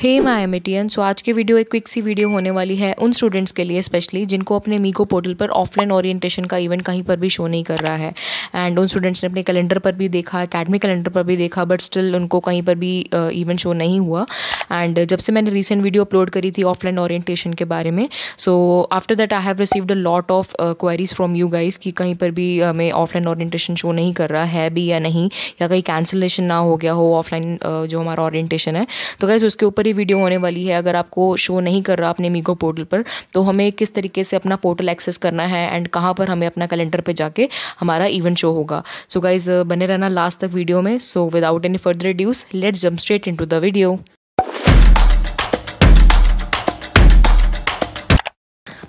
हे माई एमिटियन सो आज की वीडियो एक क्विक सी वीडियो होने वाली है उन स्टूडेंट्स के लिए स्पेशली जिनको अपने मीगो पोर्टल पर ऑफलाइन ओरिएंटेशन का इवेंट कहीं पर भी शो नहीं कर रहा है एंड उन स्टूडेंट्स ने अपने कैलेंडर पर भी देखा अकेडमिक कैलेंडर पर भी देखा बट स्टिल उनको कहीं पर भी इवेंट शो नहीं हुआ एंड जब से मैंने रिसेंट वीडियो अपलोड करी थी ऑफलाइन ओरिएंटेशन के बारे में so after that I have received a lot of queries from you guys कि कहीं पर भी हमें ऑफलाइन ऑरिएटेशन शो नहीं कर रहा है भी या नहीं या कहीं कैंसिलेशन ना हो गया हो ऑफलाइन जो हमारा ऑरिएटेशन है तो गाइज उसके ऊपर ये वीडियो होने वाली है अगर आपको शो नहीं कर रहा अपने मीगो पोर्टल पर तो हमें किस तरीके से अपना पोर्टल एक्सेस करना है एंड कहाँ पर हमें अपना कैलेंडर पर जाके हमारा इवेंट शो होगा सो गाइज बने रहना लास्ट तक वीडियो में so without any further dues let jump straight in the video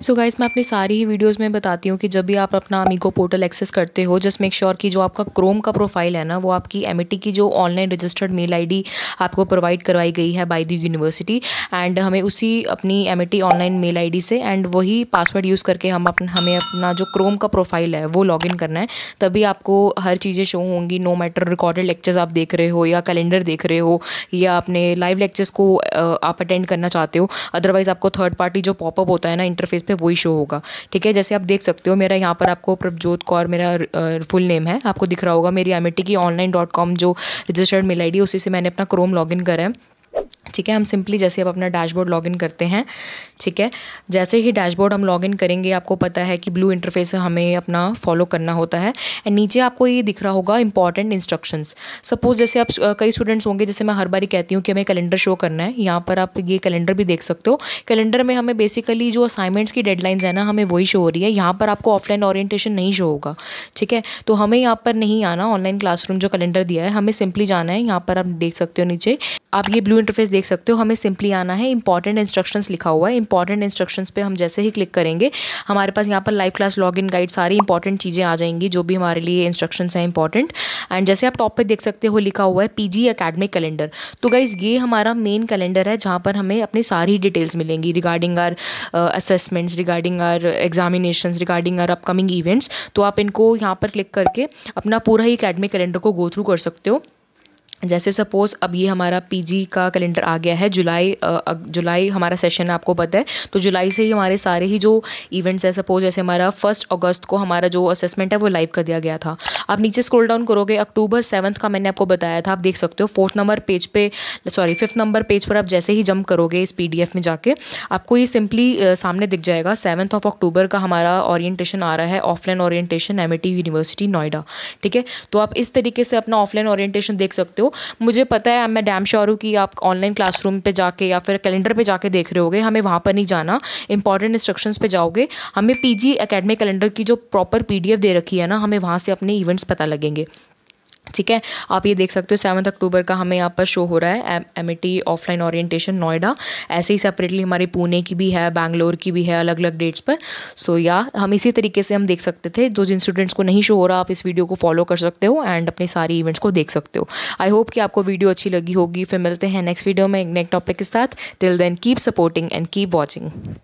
so so guys मैं अपनी सारी ही वीडियोस में बताती हूँ कि जब भी आप अपना अमीगो पोर्टल एक्सेस करते हो जस्ट मेक श्योर कि जो आपका क्रोम का प्रोफाइल है ना वो आपकी एम e की जो ऑनलाइन रजिस्टर्ड मेल आईडी आपको प्रोवाइड करवाई गई है बाय द यूनिवर्सिटी एंड हमें उसी अपनी एम ऑनलाइन मेल आईडी से एंड वही पासवर्ड यूज़ करके हम अपन हमें अपना जो क्रोम का प्रोफाइल है वो लॉग करना है तभी आपको हर चीज़ें शो होंगी नो मैटर रिकॉर्डेड लेक्चर्स आप देख रहे हो या कैलेंडर देख रहे हो या अपने लाइव लेक्चर्स को आप अटेंड करना चाहते हो अदरवाइज़ आपको थर्ड पार्टी जो पॉपअप होता है ना इंटरफेस पे वही शो होगा ठीक है जैसे आप देख सकते हो मेरा यहाँ पर आपको प्रभजोत कौर मेरा फुल नेम है आपको दिख रहा होगा मेरी एम की ऑनलाइन डॉट कॉम जो रजिस्टर्ड मेल आई डी उसी से मैंने अपना क्रोम लॉग इन करा है ठीक है हम सिंपली जैसे आप अपना डैशबोर्ड लॉगिन करते हैं ठीक है जैसे ही डैशबोर्ड हम लॉगिन करेंगे आपको पता है कि ब्लू इंटरफेस हमें अपना फॉलो करना होता है एंड नीचे आपको ये दिख रहा होगा इंपॉर्टेंट इंस्ट्रक्शंस सपोज जैसे आप कई स्टूडेंट्स होंगे जैसे मैं हर बारी कहती हूँ कि हमें कैलेंडर शो करना है यहाँ पर आप ये कैलेंडर भी देख सकते हो कैलेंडर में हमें बेसिकली जो असाइनमेंट्स की डेडलाइंस है ना हमें वही शो हो रही है यहाँ पर आपको ऑफलाइन ऑरिएटेशन नहीं शो होगा ठीक है तो हमें यहाँ पर नहीं आना ऑनलाइन क्लासरूम जो कैलेंडर दिया है हमें सिंपली जाना है यहाँ पर आप देख सकते हो नीचे आप ये ब्लू इंटरफेस देख सकते हो हमें सिंपली आना है इंपॉर्टेंट इंस्ट्रक्शंस लिखा हुआ है इंपॉर्टेंट इंस्ट्रक्शंस पे हम जैसे ही क्लिक करेंगे हमारे पास यहाँ पर live class log in guide सारी इंपॉर्टेंट चीज़ें आ जाएंगी जो भी हमारे लिए इंस्ट्रक्शंस हैं इंपॉर्टेंट एंड जैसे आप टॉप पर देख सकते हो लिखा हुआ है पी जी अकेडमिक कैलेंडर तो गाइज ये हमारा मेन कैलेंडर है जहाँ पर हमें अपनी सारी डिटेल्स मिलेंगी regarding our assessments regarding our examination regarding our upcoming events तो आप इनको यहाँ पर क्लिक करके अपना पूरा ही अकेडमिक कैलेंडर को गो थ्रू कर सकते हो जैसे सपोज़ अब ये हमारा पीजी का कैलेंडर आ गया है जुलाई जुलाई हमारा सेशन आपको पता है तो जुलाई से ही हमारे सारे ही जो इवेंट्स है सपोज़ जैसे हमारा फर्स्ट अगस्त को हमारा जो असेसमेंट है वो लाइव कर दिया गया था आप नीचे स्क्रॉल डाउन करोगे अक्टूबर सेवन्थ का मैंने आपको बताया था आप देख सकते हो फोर्थ नंबर पेज पे सॉरी फिफ्थ नंबर पेज पर आप जैसे ही जंप करोगे इस पी में जाके आपको ये सिंपली सामने दिख जाएगा सेवन्थ ऑफ अक्टूबर का हमारा ऑरिएटेशन आ रहा है offline orientation M university Noida ठीक है तो आप इस तरीके से अपना ऑफलाइन ऑरिएटेशन देख सकते हो मुझे पता है मैं डैम श्योर हूँ कि आप ऑनलाइन क्लासरूम पे जाके या फिर कैलेंडर पे जाके देख रहे होगे हमें वहाँ पर नहीं जाना इंपॉर्टेंट इंस्ट्रक्शंस पे जाओगे हमें पीजी एकेडमी कैलेंडर की जो प्रॉपर पीडीएफ दे रखी है ना हमें वहाँ से अपने इवेंट्स पता लगेंगे ठीक है आप ये देख सकते हो सेवन्थ अक्टूबर का हमें यहाँ पर शो हो रहा है एम ऑफलाइन ओरिएंटेशन नोएडा ऐसे ही सेपरेटली हमारी पुणे की भी है बैंगलोर की भी है अलग अलग डेट्स पर सो so, या हम इसी तरीके से हम देख सकते थे जो जिन स्टूडेंट्स को नहीं शो हो रहा आप इस वीडियो को फॉलो कर सकते हो एंड अपने सारी इवेंट्स को देख सकते हो आई होप कि आपको वीडियो अच्छी लगी होगी फिर मिलते हैं नेक्स्ट वीडियो में एक नेक्स्ट टॉपिक के साथ till then keep supporting and keep watching